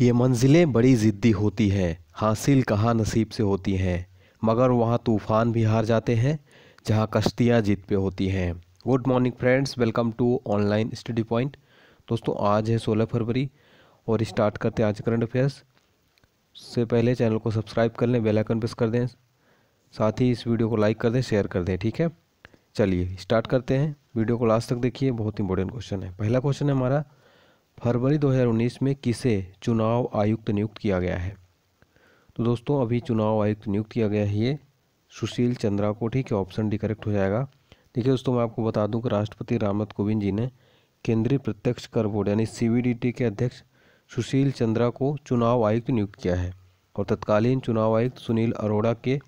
ये मंजिलें बड़ी ज़िद्दी होती हैं हासिल कहाँ नसीब से होती हैं मगर वहाँ तूफ़ान भी हार जाते हैं जहाँ कश्तियाँ जीत पे होती हैं good morning friends welcome to online study point दोस्तों आज है 16 फरवरी और स्टार्ट करते हैं आज करंट अफेयर्स से पहले चैनल को सब्सक्राइब कर लें बेलाइकन प्रेस कर दें साथ ही इस वीडियो को लाइक कर दें शेयर कर दें ठीक है चलिए स्टार्ट करते हैं वीडियो को लास्ट तक देखिए बहुत इंपॉर्टेंट क्वेश्चन है पहला क्वेश्चन है हमारा फरवरी 2019 में किसे चुनाव आयुक्त नियुक्त किया गया है तो दोस्तों अभी चुनाव आयुक्त नियुक्त किया गया है ये सुशील चंद्रा को ठीक है ऑप्शन डी करेक्ट हो जाएगा देखिए दोस्तों मैं आपको बता दूं कि राष्ट्रपति रामनाथ कोविंद जी ने केंद्रीय प्रत्यक्ष कर बोर्ड यानी सीबीडीटी के अध्यक्ष सुशील चंद्रा को चुनाव आयुक्त नियुक्त किया है और तत्कालीन चुनाव आयुक्त सुनील अरोड़ा के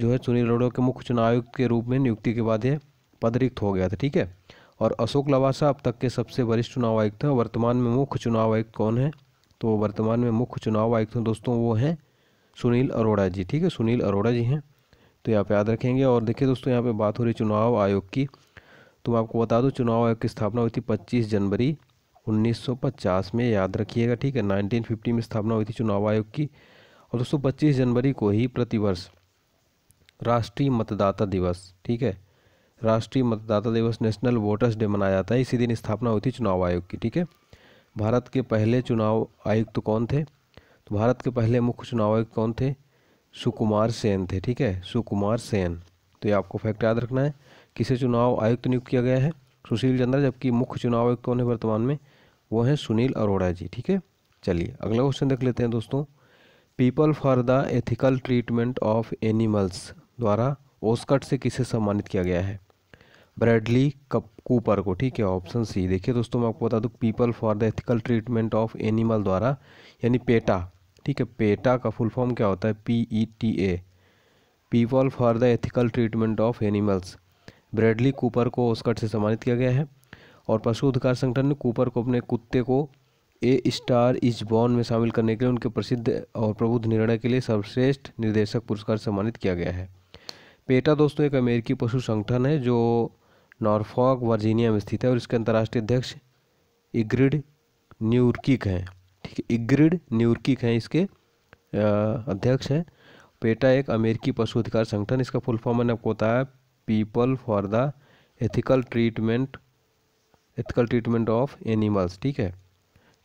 जो है सुनील अरोड़ा के मुख्य चुनाव आयुक्त के रूप में नियुक्ति के बाद यह पद रिक्त हो गया था ठीक है और अशोक लवासा अब तक के सबसे वरिष्ठ चुनाव आयुक्त हैं वर्तमान में मुख्य चुनाव आयुक्त कौन है तो वर्तमान में मुख्य चुनाव आयुक्त हैं दोस्तों वो हैं सुनील अरोड़ा जी ठीक है सुनील अरोड़ा जी हैं तो यहाँ पे याद रखेंगे और देखिए दोस्तों यहाँ पे बात हो रही चुनाव आयोग की तो मैं आपको बता दूँ चुनाव आयोग की स्थापना हुई थी पच्चीस जनवरी 1950 में याद रखिएगा ठीक है 1950 में स्थापना हुई थी चुनाव आयोग की और दोस्तों 25 जनवरी को ही प्रतिवर्ष राष्ट्रीय मतदाता दिवस ठीक है राष्ट्रीय मतदाता दिवस नेशनल वोटर्स डे मनाया जाता है इसी दिन स्थापना हुई थी चुनाव आयोग की ठीक है भारत के पहले चुनाव आयुक्त तो कौन थे तो भारत के पहले मुख्य चुनाव आयुक्त कौन थे सुकुमार सेन थे ठीक है सुकुमार सेन तो ये आपको फैक्ट याद रखना है किसे चुनाव आयुक्त नियुक्त किया गया है सुशील चंद्र जबकि मुख्य चुनाव आयुक्त कौन है वर्तमान में वो हैं सुनील अरोड़ा जी ठीक है चलिए अगला क्वेश्चन देख लेते हैं दोस्तों people for the ethical treatment of animals द्वारा ओस्कट से किसे सम्मानित किया गया है ब्रैडली कप कूपर को ठीक है ऑप्शन सी देखिए दोस्तों मैं आपको बता दूँ people for the ethical treatment of animal द्वारा यानी पेटा ठीक है पेटा का फुल फॉर्म क्या होता है P E T A people for the ethical treatment of animals Bradley Cooper को ओस्कट से सम्मानित किया गया है और पशु अधिकार संगठन ने कूपर को अपने कुत्ते को ए स्टार इज बॉर्न में शामिल करने के लिए उनके प्रसिद्ध और प्रबुद्ध निर्णय के लिए सर्वश्रेष्ठ निर्देशक पुरस्कार सम्मानित किया गया है पेटा दोस्तों एक अमेरिकी पशु संगठन है जो नॉर्फॉक वर्जीनिया में स्थित है और इसके अंतर्राष्ट्रीय अध्यक्ष इग्रिड न्यूर्किक हैं ठीक है इग्रिड न्यूर्किक हैं इसके अध्यक्ष हैं पेटा एक अमेरिकी पशु अधिकार संगठन इसका फुल फॉर्म मैंने आपको बताया people for the ethical treatment ethical treatment of animals ठीक है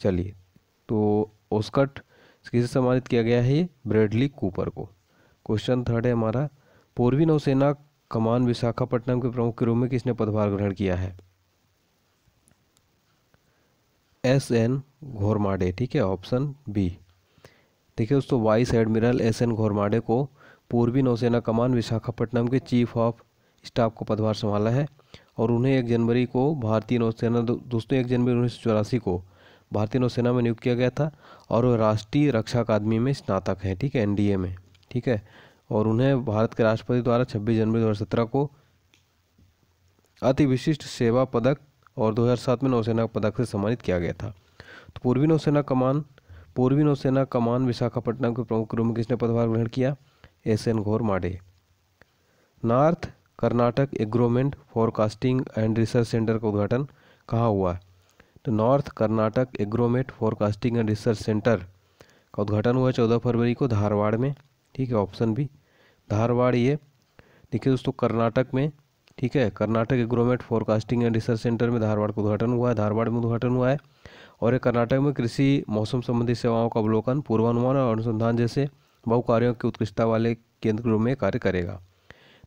चलिए तो ओस्कट किसे सम्मानित किया गया है ब्रेडली कूपर को क्वेश्चन थर्ड है हमारा पूर्वी नौसेना कमान विशाखापट्टनम के प्रमुख के रूप में किसने पदभार ग्रहण किया है एस एन घोरमाडे ठीक है ऑप्शन बी देखिए दोस्तों vice admiral S N Ghormade को पूर्वी नौसेना कमान विशाखापट्टनम के चीफ ऑफ स्टाफ को पदभार संभाला है और उन्हें एक जनवरी को भारतीय नौसेना दोस्तों एक जनवरी उन्नीस सौ चौरासी को भारतीय नौसेना में नियुक्त किया गया था और वह राष्ट्रीय रक्षा अकादमी में स्नातक हैं ठीक है एनडीए में ठीक है और उन्हें भारत के राष्ट्रपति द्वारा 26 जनवरी 2017 को अति विशिष्ट सेवा पदक और 2007 में नौसेना पदक से सम्मानित किया गया था तो पूर्वी नौसेना कमान पूर्वी नौसेना कमान विशाखापट्टनम के प्रमुख रूप में किसने पदभार ग्रहण किया S N Ghormade north Karnataka agromet forecasting and research centre का उद्घाटन कहाँ हुआ है तो north Karnataka agromet forecasting and research centre का उद्घाटन हुआ चौदह फरवरी को धारवाड़ में ठीक है ऑप्शन बी धारवाड़ ये देखिए दोस्तों कर्नाटक में ठीक है Karnataka agromet forecasting and research centre में धारवाड़ का उद्घाटन हुआ है धारवाड़ में उद्घाटन हुआ है और ये कर्नाटक में कृषि मौसम संबंधी सेवाओं का अवलोकन पूर्वानुमान और अनुसंधान जैसे बहु कार्यों की उत्कृष्टता वाले केंद्रों में कार्य करेगा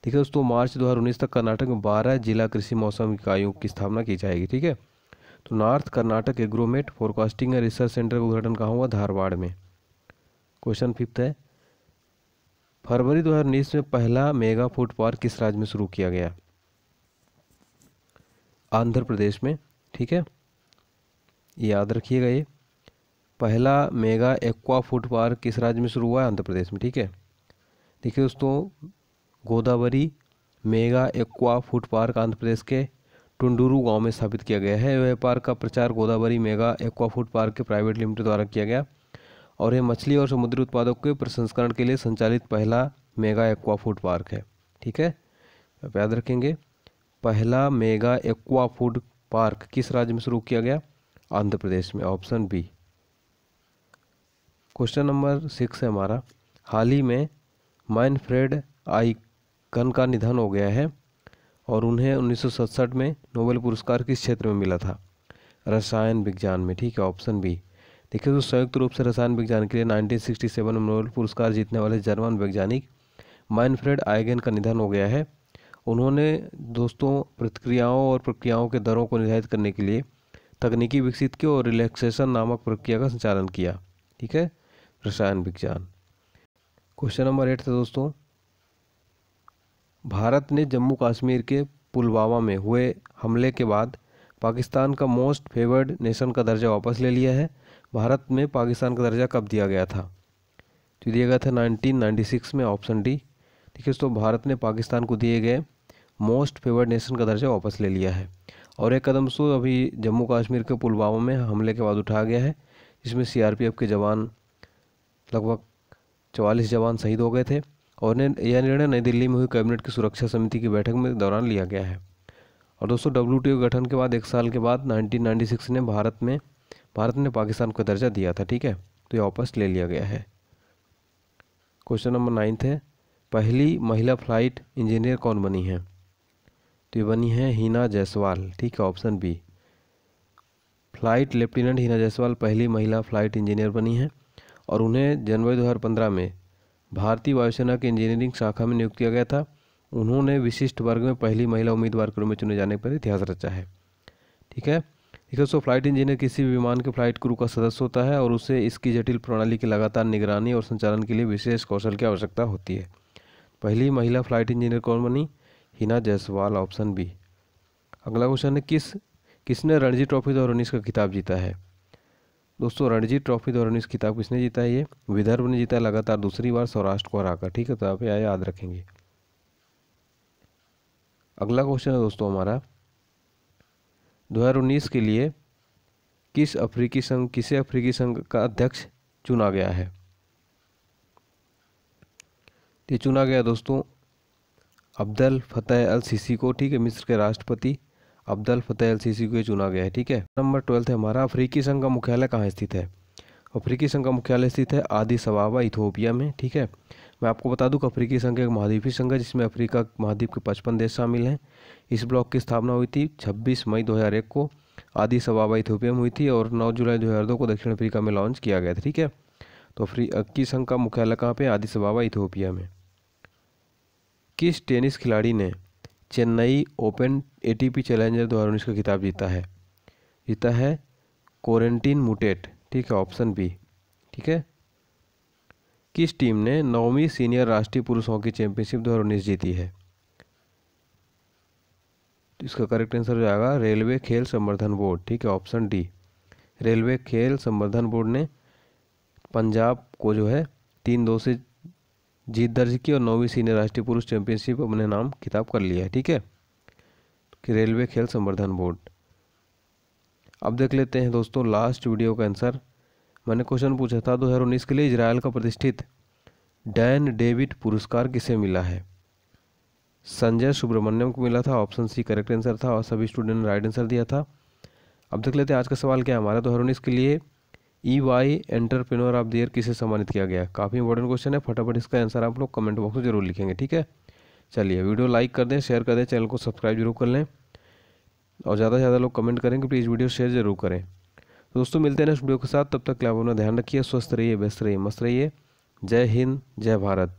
ठीक है दोस्तों मार्च दो तक कर्नाटक में बारह जिला कृषि मौसम इकाइयों की स्थापना की जाएगी ठीक है तो north Karnataka agromet forecasting and research centre का उद्घाटन कहाँ हुआ धारवाड़ में क्वेश्चन फिफ्थ है फरवरी 2019 में पहला मेगा फूड पार्क किस राज्य में शुरू किया गया आंध्र प्रदेश में ठीक है याद रखिएगा ये पहला मेगा एक्वा फूड पार्क किस राज्य में शुरू हुआ है आंध्र प्रदेश में ठीक है देखिए दोस्तों Godavari mega aqua food park Andhra Pradesh के टुंडूरू गांव में स्थापित किया गया है यह पार्क का प्रचार Godavari mega aqua food park के प्राइवेट लिमिटेड द्वारा किया गया और यह मछली और समुद्री उत्पादों के प्रसंस्करण के लिए संचालित पहला मेगा एक्वा फूड पार्क है ठीक है आप याद रखेंगे पहला मेगा एक्वा फूड पार्क किस राज्य में शुरू किया गया आंध्र प्रदेश में option B question number six है हमारा हाल ही में माइनफ्रेड आइकन का निधन हो गया है और उन्हें 1967 में नोबेल पुरस्कार किस क्षेत्र में मिला था रसायन विज्ञान में ठीक है ऑप्शन बी देखिए दोस्तों संयुक्त रूप से रसायन विज्ञान के लिए 1967 में नोबेल पुरस्कार जीतने वाले जर्मन वैज्ञानिक माइनफ्रेड आइगेन का निधन हो गया है उन्होंने दोस्तों प्रतिक्रियाओं और प्रक्रियाओं के दरों को निर्धारित करने के लिए तकनीकी विकसित की और रिलैक्सेशन नामक प्रक्रिया का संचालन किया ठीक है रसायन विज्ञान क्वेश्चन नंबर एट था दोस्तों भारत ने जम्मू कश्मीर के पुलवामा में हुए हमले के बाद पाकिस्तान का मोस्ट फेवर्ड नेशन का दर्जा वापस ले लिया है भारत में पाकिस्तान का दर्जा कब दिया गया था तो दिया गया था 1996 में ऑप्शन डी ठीक है दोस्तों भारत ने पाकिस्तान को दिए गए मोस्ट फेवर्ड नेशन का दर्जा वापस ले लिया है और एक कदम सो अभी जम्मू कश्मीर के पुलवामा में हमले के बाद उठाया गया है जिसमें सी के जवान लगभग चवालीस जवान शहीद हो गए थे और यह निर्णय नई दिल्ली में हुई कैबिनेट की सुरक्षा समिति की बैठक में दौरान लिया गया है और दोस्तों डब्ल्यू गठन के बाद एक साल के बाद 1996 ने भारत में भारत ने पाकिस्तान को दर्जा दिया था ठीक है तो ये वापस ले लिया गया है क्वेश्चन नंबर नाइन्थ है पहली महिला फ्लाइट इंजीनियर कौन बनी है तो ये बनी है हीना जायसवाल ठीक है option B flight lieutenant Heena Jaiswal पहली महिला फ्लाइट इंजीनियर बनी है और उन्हें जनवरी दो में भारतीय वायुसेना के इंजीनियरिंग शाखा में नियुक्त किया गया था उन्होंने विशिष्ट वर्ग में पहली महिला उम्मीदवार के रूप में चुने जाने पर इतिहास रचा है ठीक है दोस्तों फ्लाइट इंजीनियर किसी भी विमान के फ्लाइट क्रू का सदस्य होता है और उसे इसकी जटिल प्रणाली की लगातार निगरानी और संचालन के लिए विशेष कौशल की आवश्यकता होती है पहली महिला फ्लाइट इंजीनियर कौन बनी हिना जायसवाल ऑप्शन बी अगला क्वेश्चन है किस किसने रणजी ट्रॉफी दो का खिताब जीता है दोस्तों रणजी ट्रॉफी दो खिताब किसने जीता है ये विदर्भ ने जीता लगातार दूसरी बार सौराष्ट्र को हराकर ठीक है तो आप याद रखेंगे अगला क्वेश्चन है दोस्तों हमारा 2019 के लिए किस अफ्रीकी संघ किसे अफ्रीकी संघ का अध्यक्ष चुना गया है ये चुना गया दोस्तों अब्दल फतेह अल सीसी को ठीक है मिस्र के राष्ट्रपति अब्दल फतेह अल सीसी को ये चुना गया है ठीक है नंबर ट्वेल्थ है हमारा अफ्रीकी संघ का मुख्यालय कहाँ स्थित है अफ्रीकी संघ का मुख्यालय स्थित है आदि सवाबा इथोपिया में ठीक है मैं आपको बता दूं कि अफ्रीकी संघ एक महाद्वीपीय संघ है जिसमें अफ्रीका महाद्वीप के पचपन देश शामिल हैं इस ब्लॉक की स्थापना हुई थी 26 मई 2001 को आदि सभा इथियोपिया में हुई थी और 9 जुलाई 2002 को दक्षिण अफ्रीका में लॉन्च किया गया ठीक है तो अफ्रीकी संघ का मुख्यालय कहाँ पर आदि सभा इथियोपिया में किस टेनिस खिलाड़ी ने चेन्नई ओपन एटीपी चैलेंजर 2019 का खिताब जीता है जीता है कोरेंटीन मुटेट ठीक है ऑप्शन बी ठीक है किस टीम ने नौवीं सीनियर राष्ट्रीय पुरुष हॉकी चैंपियनशिप दो उन्नीस जीती है तो इसका करेक्ट आंसर हो जाएगा रेलवे खेल संवर्धन बोर्ड ठीक है ऑप्शन डी रेलवे खेल संवर्धन बोर्ड ने पंजाब को जो है तीन दो से जीत दर्ज की और नौवीं सीनियर राष्ट्रीय पुरुष चैंपियनशिप अपने नाम खिताब कर लिया है ठीक है कि रेलवे खेल संवर्धन बोर्ड अब देख लेते हैं दोस्तों लास्ट वीडियो का आंसर मैंने क्वेश्चन पूछा था दो हज़ार उन्नीस के लिए इसराइल का प्रतिष्ठित डैन डेविड पुरस्कार किसे मिला है संजय सुब्रमण्यम को मिला था ऑप्शन सी करेक्ट आंसर था और सभी स्टूडेंट ने राइट आंसर दिया था अब देख लेते हैं आज का सवाल क्या है हमारा दो हज़ार उन्नीस के लिए E Y entrepreneur of the year किसे सम्मानित किया गया काफ़ी इंपॉर्टेंट क्वेश्चन है फटाफट इसका आंसर आप लोग कमेंट बॉक्स में जरूर लिखेंगे ठीक है चलिए वीडियो लाइक कर दें शेयर कर दें चैनल को सब्सक्राइब जरूर कर लें और ज़्यादा से ज़्यादा लोग कमेंट करें कि प्लीज़ वीडियो शेयर जरूर करें तो दोस्तों मिलते हैं नेक्स्ट वीडियो के साथ तब तक के अपना ध्यान रखिए स्वस्थ रहिए व्यस्त रहिए मस्त रहिए जय हिंद जय भारत